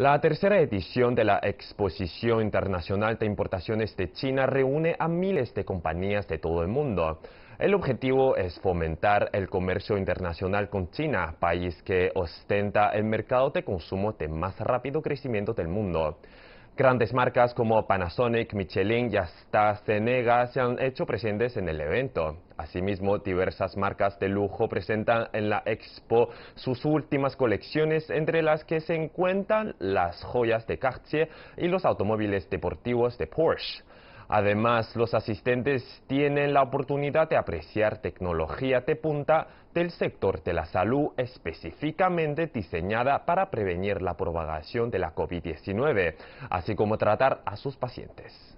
La tercera edición de la Exposición Internacional de Importaciones de China reúne a miles de compañías de todo el mundo. El objetivo es fomentar el comercio internacional con China, país que ostenta el mercado de consumo de más rápido crecimiento del mundo. Grandes marcas como Panasonic, Michelin y hasta Cenega se han hecho presentes en el evento. Asimismo, diversas marcas de lujo presentan en la expo sus últimas colecciones, entre las que se encuentran las joyas de Cartier y los automóviles deportivos de Porsche. Además, los asistentes tienen la oportunidad de apreciar tecnología de punta del sector de la salud específicamente diseñada para prevenir la propagación de la COVID-19, así como tratar a sus pacientes.